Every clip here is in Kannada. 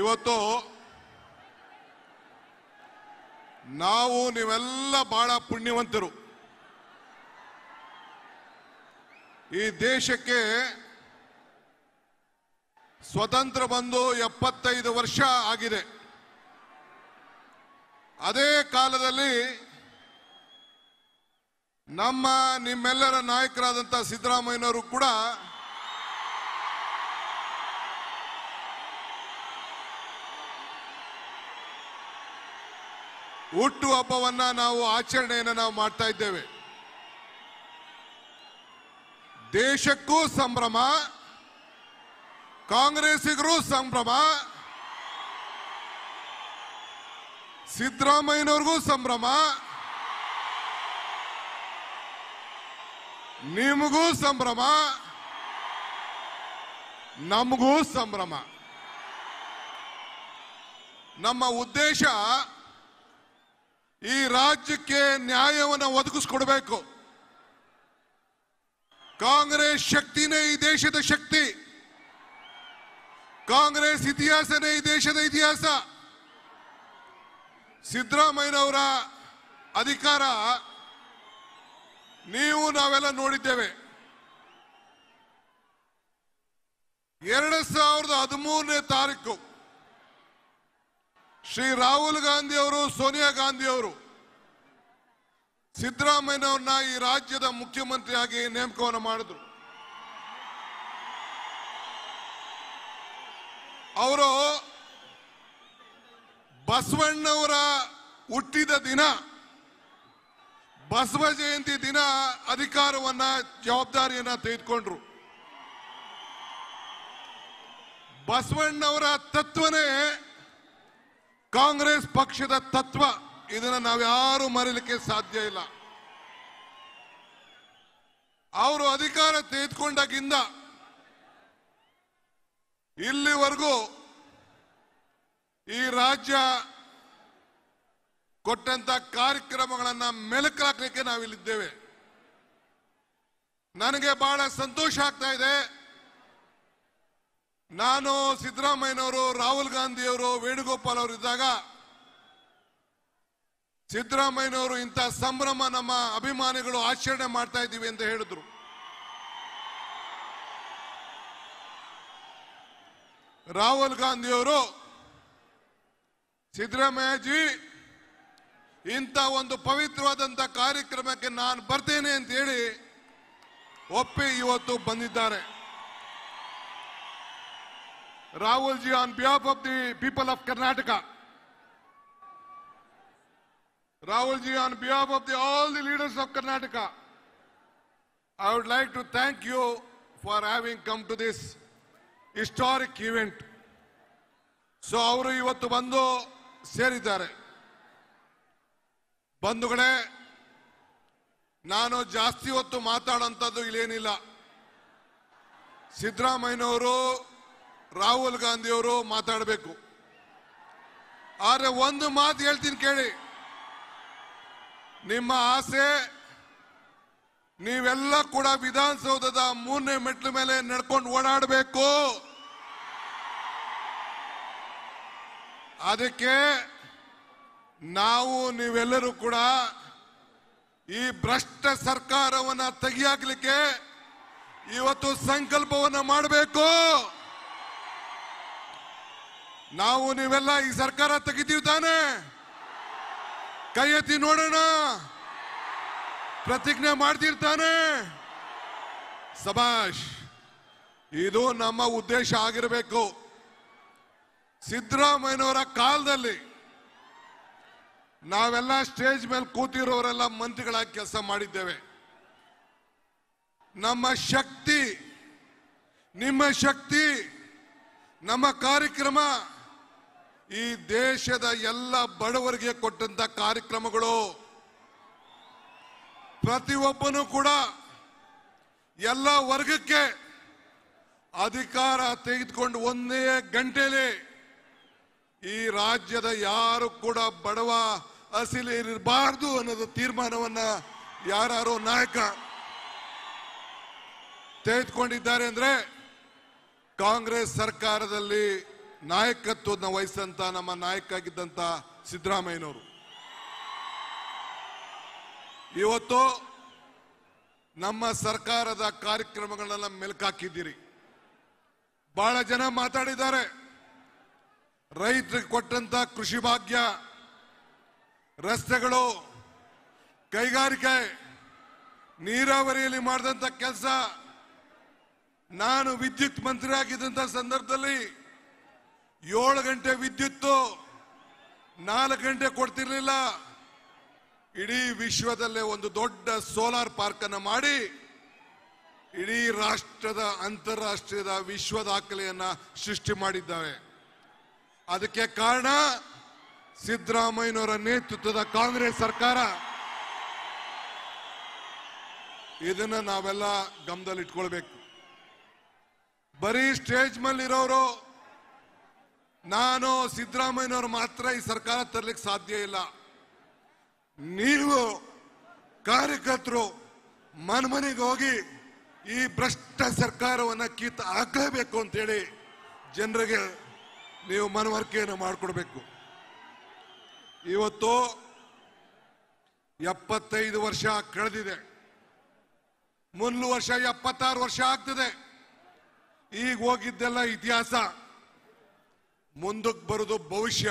ಇವತ್ತು ನಾವು ನೀವೆಲ್ಲ ಬಹಳ ಪುಣ್ಯವಂತರು ಈ ದೇಶಕ್ಕೆ ಸ್ವತಂತ್ರ ಬಂದು ಎಪ್ಪತ್ತೈದು ವರ್ಷ ಆಗಿದೆ ಅದೇ ಕಾಲದಲ್ಲಿ ನಮ್ಮ ನಿಮ್ಮೆಲ್ಲರ ನಾಯಕರಾದಂಥ ಸಿದ್ದರಾಮಯ್ಯನವರು ಕೂಡ ಹುಟ್ಟು ಹಬ್ಬವನ್ನ ನಾವು ಆಚರಣೆಯನ್ನು ನಾವು ಮಾಡ್ತಾ ಇದ್ದೇವೆ ದೇಶಕ್ಕೂ ಸಂಭ್ರಮ ಕಾಂಗ್ರೆಸ್ಸಿಗರೂ ಸಂಭ್ರಮ ಸಿದ್ದರಾಮಯ್ಯನವ್ರಿಗೂ ಸಂಭ್ರಮ ನಿಮಗೂ ಸಂಭ್ರಮ ನಮಗೂ ಸಂಭ್ರಮ ನಮ್ಮ ಉದ್ದೇಶ ಈ ರಾಜ್ಯಕ್ಕೆ ನ್ಯಾಯವನ್ನು ಒದಗಿಸ್ಕೊಡ್ಬೇಕು ಕಾಂಗ್ರೆಸ್ ಶಕ್ತಿನೇ ಈ ದೇಶದ ಶಕ್ತಿ ಕಾಂಗ್ರೆಸ್ ಇತಿಹಾಸನೇ ಈ ದೇಶದ ಇತಿಹಾಸ ಸಿದ್ದರಾಮಯ್ಯನವರ ಅಧಿಕಾರ ನೀವು ನಾವೆಲ್ಲ ನೋಡಿದ್ದೇವೆ ಎರಡು ಸಾವಿರದ ಹದಿಮೂರನೇ ತಾರೀಕು ಶ್ರೀ ರಾಹುಲ್ ಗಾಂಧಿ ಅವರು ಸೋನಿಯಾ ಗಾಂಧಿ ಅವರು ಸಿದ್ದರಾಮಯ್ಯವ್ರನ್ನ ಈ ರಾಜ್ಯದ ಮುಖ್ಯಮಂತ್ರಿಯಾಗಿ ನೇಮಕವನ್ನು ಮಾಡಿದ್ರು ಅವರು ಬಸವಣ್ಣವರ ಹುಟ್ಟಿದ ದಿನ ಬಸವ ಜಯಂತಿ ದಿನ ಅಧಿಕಾರವನ್ನ ಜವಾಬ್ದಾರಿಯನ್ನ ತೆಗೆದುಕೊಂಡ್ರು ಬಸವಣ್ಣವರ ತತ್ವನೇ ಕಾಂಗ್ರೆಸ್ ಪಕ್ಷದ ತತ್ವ ಇದನ್ನ ನಾವ್ಯಾರು ಮರೀಲಿಕ್ಕೆ ಸಾಧ್ಯ ಇಲ್ಲ ಅವರು ಅಧಿಕಾರ ತೆಗೆದುಕೊಂಡಾಗಿಂದ ಇಲ್ಲಿವರೆಗೂ ಈ ರಾಜ್ಯ ಕೊಟ್ಟಂತ ಕಾರ್ಯಕ್ರಮಗಳನ್ನ ಮೆಲುಕಾಕ್ಲಿಕ್ಕೆ ನಾವಿಲ್ಲಿದ್ದೇವೆ ನನಗೆ ಬಹಳ ಸಂತೋಷ ಆಗ್ತಾ ಇದೆ ನಾನು ಸಿದ್ದರಾಮಯ್ಯನವರು ರಾಹುಲ್ ಗಾಂಧಿಯವರು ವೇಣುಗೋಪಾಲ್ ಅವರು ಇದ್ದಾಗ ಸಿದ್ದರಾಮಯ್ಯನವರು ಇಂಥ ಸಂಭ್ರಮ ನಮ್ಮ ಅಭಿಮಾನಿಗಳು ಆಚರಣೆ ಮಾಡ್ತಾ ಇದ್ದೀವಿ ಅಂತ ಹೇಳಿದ್ರು ರಾಹುಲ್ ಗಾಂಧಿಯವರು ಸಿದ್ದರಾಮಯ್ಯಜಿ ಇಂಥ ಒಂದು ಪವಿತ್ರವಾದಂಥ ಕಾರ್ಯಕ್ರಮಕ್ಕೆ ನಾನು ಬರ್ತೇನೆ ಅಂತ ಹೇಳಿ ಒಪ್ಪಿ ಇವತ್ತು ಬಂದಿದ್ದಾರೆ ji on behalf of the people of Karnataka, Rahul ji on behalf of the, all the leaders of Karnataka, I would like to thank you for having come to this historic event. So so ಅವರು ಇವತ್ತು ಬಂದು ಸೇರಿದ್ದಾರೆ ಬಂಧುಗಳೇ ನಾನು ಜಾಸ್ತಿ ಹೊತ್ತು ಮಾತಾಡೋಂಥದ್ದು ಇಲ್ಲೇನಿಲ್ಲ ಸಿದ್ದರಾಮಯ್ಯನವರು ರಾಹುಲ್ ಗಾಂಧಿಯವರು ಮಾತಾಡಬೇಕು ಆದರೆ ಒಂದು ಮಾತು ಹೇಳ್ತೀನಿ ಕೇಳಿ ನಿಮ್ಮ ಆಸೆ ನೀವೆಲ್ಲ ಕೂಡ ವಿಧಾನಸೌಧದ ಮೂರನೇ ಮೆಟ್ಲು ಮೇಲೆ ನಡ್ಕೊಂಡು ಓಡಾಡಬೇಕು ಅದಕ್ಕೆ ನಾವು ನೀವೆಲ್ಲರೂ ಕೂಡ ಈ ಭ್ರಷ್ಟ ಸರ್ಕಾರವನ್ನು ತೆಗೆಯಾಕ್ಲಿಕ್ಕೆ ಇವತ್ತು ಸಂಕಲ್ಪವನ್ನು ಮಾಡಬೇಕು ನಾವು ನೀವೆಲ್ಲ ಈ ಸರ್ಕಾರ ತೆಗಿತೀವಿ ತಾನೆ ಕೈ ಎತ್ತಿ ನೋಡೋಣ ಪ್ರತಿಜ್ಞೆ ಮಾಡ್ತಿರ್ತಾನೆ ಸಭಾಷ್ ಇದು ನಮ್ಮ ಉದ್ದೇಶ ಆಗಿರಬೇಕು ಸಿದ್ದರಾಮಯ್ಯನವರ ಕಾಲದಲ್ಲಿ ನಾವೆಲ್ಲ ಸ್ಟೇಜ್ ಮೇಲೆ ಕೂತಿರೋರೆಲ್ಲ ಮಂತ್ರಿಗಳಾಗಿ ಕೆಲಸ ಮಾಡಿದ್ದೇವೆ ನಮ್ಮ ಶಕ್ತಿ ನಿಮ್ಮ ಶಕ್ತಿ ನಮ್ಮ ಕಾರ್ಯಕ್ರಮ ಈ ದೇಶದ ಎಲ್ಲ ಬಡವರಿಗೆ ಕೊಟ್ಟಂತ ಕಾರ್ಯಕ್ರಮಗಳು ಪ್ರತಿಯೊಬ್ಬನೂ ಕೂಡ ಎಲ್ಲ ವರ್ಗಕ್ಕೆ ಅಧಿಕಾರ ತೆಗೆದುಕೊಂಡು ಒಂದೇ ಗಂಟೆಯಲ್ಲಿ ಈ ರಾಜ್ಯದ ಯಾರು ಕೂಡ ಬಡವ ಇರಬಾರದು ಅನ್ನೋದು ತೀರ್ಮಾನವನ್ನ ಯಾರು ನಾಯಕ ತೆಗೆದುಕೊಂಡಿದ್ದಾರೆ ಅಂದ್ರೆ ಕಾಂಗ್ರೆಸ್ ಸರ್ಕಾರದಲ್ಲಿ ನಾಯಕತ್ವದ ವಹಿಸಿದಂತ ನಮ್ಮ ನಾಯಕ ಆಗಿದ್ದಂತ ಸಿದ್ದರಾಮಯ್ಯನವರು ಇವತ್ತು ನಮ್ಮ ಸರ್ಕಾರದ ಕಾರ್ಯಕ್ರಮಗಳನ್ನೆಲ್ಲ ಮೆಲುಕಾಕಿದ್ದೀರಿ ಬಹಳ ಜನ ಮಾತಾಡಿದ್ದಾರೆ ರೈತರಿಗೆ ಕೊಟ್ಟಂತ ಕೃಷಿ ಭಾಗ್ಯ ರಸ್ತೆಗಳು ಕೈಗಾರಿಕೆ ನೀರಾವರಿಯಲ್ಲಿ ಮಾಡಿದಂಥ ಕೆಲಸ ನಾನು ವಿದ್ಯುತ್ ಮಂತ್ರಿ ಆಗಿದ್ದಂತ ಸಂದರ್ಭದಲ್ಲಿ ಏಳು ಗಂಟೆ ವಿದ್ಯುತ್ತು ನಾಲ್ಕು ಗಂಟೆ ಕೊಡ್ತಿರ್ಲಿಲ್ಲ ಇಡೀ ವಿಶ್ವದಲ್ಲೇ ಒಂದು ದೊಡ್ಡ ಸೋಲಾರ್ ಪಾರ್ಕ್ ಅನ್ನು ಮಾಡಿ ಇಡೀ ರಾಷ್ಟ್ರದ ಅಂತಾರಾಷ್ಟ್ರೀಯದ ವಿಶ್ವ ದಾಖಲೆಯನ್ನ ಸೃಷ್ಟಿ ಮಾಡಿದ್ದಾವೆ ಅದಕ್ಕೆ ಕಾರಣ ಸಿದ್ದರಾಮಯ್ಯನವರ ನೇತೃತ್ವದ ಕಾಂಗ್ರೆಸ್ ಸರ್ಕಾರ ಇದನ್ನ ನಾವೆಲ್ಲ ಗಮನದಲ್ಲಿಟ್ಕೊಳ್ಬೇಕು ಬರೀ ಸ್ಟೇಜ್ ಮೇಲೆ ಇರೋರು ನಾನು ಸಿದ್ದರಾಮಯ್ಯನವರು ಮಾತ್ರ ಈ ಸರ್ಕಾರ ತರಲಿಕ್ಕೆ ಸಾಧ್ಯ ಇಲ್ಲ ನೀವು ಕಾರ್ಯಕರ್ತರು ಮನೆಗೆ ಹೋಗಿ ಈ ಭ್ರಷ್ಟ ಸರ್ಕಾರವನ್ನು ಕಿತ್ತು ಹಾಕಲೇಬೇಕು ಅಂತೇಳಿ ಜನರಿಗೆ ನೀವು ಮನವರಿಕೆಯನ್ನು ಮಾಡಿಕೊಡ್ಬೇಕು ಇವತ್ತು ಎಪ್ಪತ್ತೈದು ವರ್ಷ ಕಳೆದಿದೆ ಮುಂದಿನ ವರ್ಷ ಎಪ್ಪತ್ತಾರು ವರ್ಷ ಆಗ್ತದೆ ಈಗ ಹೋಗಿದ್ದೆಲ್ಲ ಇತಿಹಾಸ ಮುಂದಕ್ಕೆ ಬರೋದು ಭವಿಷ್ಯ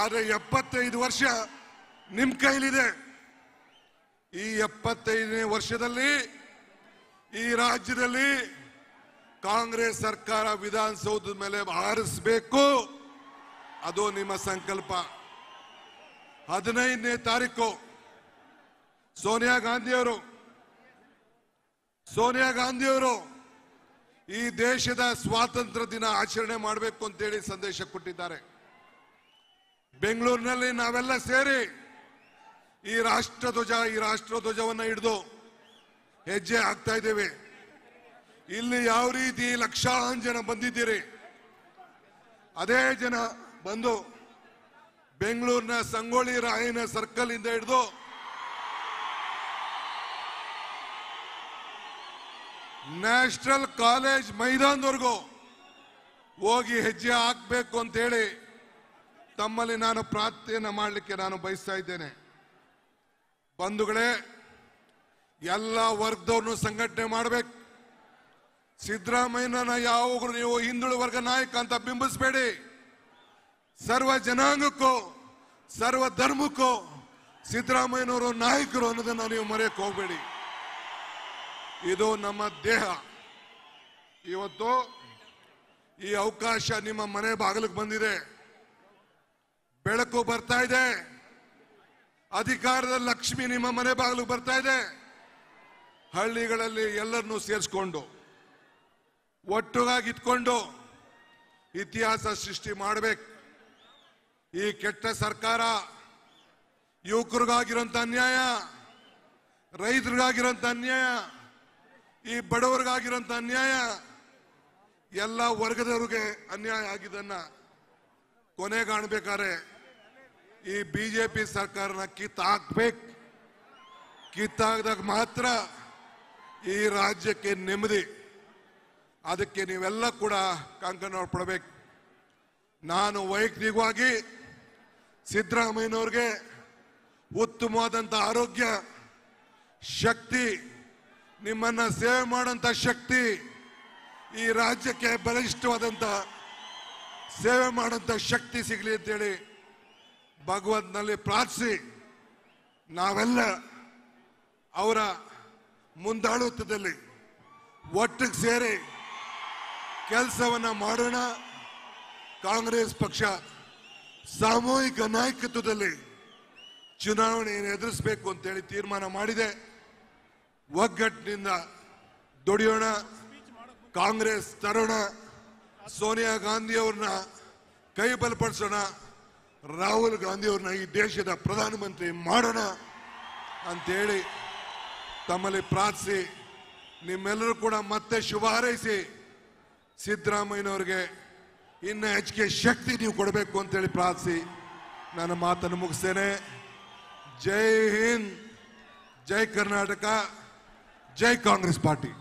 ಆದರೆ ಎಪ್ಪತ್ತೈದು ವರ್ಷ ನಿಮ್ಮ ಕೈಲಿದೆ ಈ ಎಪ್ಪತ್ತೈದನೇ ವರ್ಷದಲ್ಲಿ ಈ ರಾಜ್ಯದಲ್ಲಿ ಕಾಂಗ್ರೆಸ್ ಸರ್ಕಾರ ವಿಧಾನಸೌಧದ ಮೇಲೆ ಹಾರಿಸಬೇಕು ಅದು ನಿಮ್ಮ ಸಂಕಲ್ಪ ಹದಿನೈದನೇ ತಾರೀಕು ಸೋನಿಯಾ ಗಾಂಧಿಯವರು ಸೋನಿಯಾ ಗಾಂಧಿಯವರು ಈ ದೇಶದ ಸ್ವಾತಂತ್ರ್ಯ ದಿನ ಆಚರಣೆ ಮಾಡಬೇಕು ಅಂತೇಳಿ ಸಂದೇಶ ಕೊಟ್ಟಿದ್ದಾರೆ ಬೆಂಗಳೂರಿನಲ್ಲಿ ನಾವೆಲ್ಲ ಸೇರಿ ಈ ರಾಷ್ಟ್ರ ಧ್ವಜ ಈ ರಾಷ್ಟ್ರ ಧ್ವಜವನ್ನ ಹಿಡಿದು ಹೆಜ್ಜೆ ಹಾಕ್ತಾ ಇದ್ದೇವೆ ಇಲ್ಲಿ ಯಾವ ರೀತಿ ಲಕ್ಷಾಂತರ ಜನ ಬಂದಿದ್ದೀರಿ ಅದೇ ಜನ ಬಂದು ಬೆಂಗಳೂರಿನ ಸಂಗೊಳ್ಳಿ ರಾಯನ ಸರ್ಕಲ್ ಇಂದ ಹಿಡಿದು ನ್ಯಾಷನಲ್ ಕಾಲೇಜ್ ಮೈದಾನದವರೆಗೂ ಹೋಗಿ ಹೆಜ್ಜೆ ಹಾಕಬೇಕು ಹೇಳಿ ತಮ್ಮಲ್ಲಿ ನಾನು ಪ್ರಾರ್ಥನೆ ಮಾಡಲಿಕ್ಕೆ ನಾನು ಬಯಸ್ತಾ ಇದ್ದೇನೆ ಬಂಧುಗಳೇ ಎಲ್ಲ ವರ್ಗದವ್ರನ್ನೂ ಸಂಘಟನೆ ಮಾಡಬೇಕು ಸಿದ್ದರಾಮಯ್ಯನ ಯಾವಾಗಲೂ ನೀವು ಹಿಂದುಳಿದ ವರ್ಗ ನಾಯಕ ಅಂತ ಬಿಂಬಿಸಬೇಡಿ ಸರ್ವ ಜನಾಂಗಕ್ಕೂ ಸರ್ವ ಧರ್ಮಕ್ಕೂ ಸಿದ್ದರಾಮಯ್ಯನವರು ನಾಯಕರು ಅನ್ನೋದನ್ನು ನೀವು ಮರೆಯಕ್ಕೆ ಹೋಗಬೇಡಿ ಇದು ನಮ್ಮ ದೇಹ ಇವತ್ತು ಈ ಅವಕಾಶ ನಿಮ್ಮ ಮನೆ ಬಾಗಿಲಿಗೆ ಬಂದಿದೆ ಬೆಳಕು ಬರ್ತಾ ಇದೆ ಅಧಿಕಾರದ ಲಕ್ಷ್ಮಿ ನಿಮ್ಮ ಮನೆ ಬಾಗಿಲಿಗೆ ಬರ್ತಾ ಇದೆ ಹಳ್ಳಿಗಳಲ್ಲಿ ಎಲ್ಲರನ್ನೂ ಸೇರಿಸ್ಕೊಂಡು ಒಟ್ಟುಗಾಗಿ ಇಟ್ಕೊಂಡು ಇತಿಹಾಸ ಸೃಷ್ಟಿ ಮಾಡಬೇಕು ಈ ಕೆಟ್ಟ ಸರ್ಕಾರ ಯುವಕರಿಗಾಗಿರೋಂಥ ಅನ್ಯಾಯ ರೈತರಿಗಾಗಿರೋಂಥ ಅನ್ಯಾಯ ಈ ಬಡವರಿಗಾಗಿರುವಂತ ಅನ್ಯಾಯ ಎಲ್ಲ ವರ್ಗದವರಿಗೆ ಅನ್ಯಾಯ ಆಗಿದ್ದನ್ನ ಕೊನೆ ಕಾಣಬೇಕಾದ್ರೆ ಈ ಬಿಜೆಪಿ ಸರ್ಕಾರನ ಕಿತ್ತಾಕ್ಬೇಕು ಕಿತ್ತಾಕ್ದಾಗ ಮಾತ್ರ ಈ ರಾಜ್ಯಕ್ಕೆ ನೆಮ್ಮದಿ ಅದಕ್ಕೆ ನೀವೆಲ್ಲ ಕೂಡ ಕಂಕಣ ಪಡಬೇಕು ನಾನು ವೈಯಕ್ತಿಕವಾಗಿ ಸಿದ್ದರಾಮಯ್ಯನವ್ರಿಗೆ ಉತ್ತಮವಾದಂಥ ಆರೋಗ್ಯ ಶಕ್ತಿ ನಿಮ್ಮನ್ನ ಸೇವೆ ಮಾಡುವಂತ ಶಕ್ತಿ ಈ ರಾಜ್ಯಕ್ಕೆ ಬಲಿಷ್ಠವಾದಂಥ ಸೇವೆ ಮಾಡುವಂತ ಶಕ್ತಿ ಸಿಗಲಿ ಅಂತೇಳಿ ಭಗವಂತನಲ್ಲಿ ಪ್ರಾರ್ಥಿಸಿ ನಾವೆಲ್ಲ ಅವರ ಮುಂದಾಳುತ್ವದಲ್ಲಿ ಒಟ್ಟಿಗೆ ಸೇರಿ ಕೆಲಸವನ್ನು ಮಾಡೋಣ ಕಾಂಗ್ರೆಸ್ ಪಕ್ಷ ಸಾಮೂಹಿಕ ನಾಯಕತ್ವದಲ್ಲಿ ಚುನಾವಣೆಯನ್ನು ಎದುರಿಸಬೇಕು ಅಂತೇಳಿ ತೀರ್ಮಾನ ಮಾಡಿದೆ ಒಗ್ಗಟ್ಟಿನಿಂದ ದುಡಿಯೋಣ ಕಾಂಗ್ರೆಸ್ ತರೋಣ ಸೋನಿಯಾ ಗಾಂಧಿಯವ್ರನ್ನ ಕೈ ಬಲಪಡಿಸೋಣ ರಾಹುಲ್ ಗಾಂಧಿಯವ್ರನ್ನ ಈ ದೇಶದ ಪ್ರಧಾನಮಂತ್ರಿ ಮಾಡೋಣ ಅಂತೇಳಿ ತಮ್ಮಲ್ಲಿ ಪ್ರಾರ್ಥಿಸಿ ನಿಮ್ಮೆಲ್ಲರೂ ಕೂಡ ಮತ್ತೆ ಶುಭ ಹಾರೈಸಿ ಸಿದ್ದರಾಮಯ್ಯನವ್ರಿಗೆ ಇನ್ನು ಹೆಚ್ಚಿಗೆ ಶಕ್ತಿ ನೀವು ಕೊಡಬೇಕು ಅಂತೇಳಿ ಪ್ರಾರ್ಥಿಸಿ ನಾನು ಮಾತನ್ನು ಮುಗಿಸ್ತೇನೆ ಜೈ ಹಿಂದ್ ಜೈ ಕರ್ನಾಟಕ जय कांग्रेस पार्टी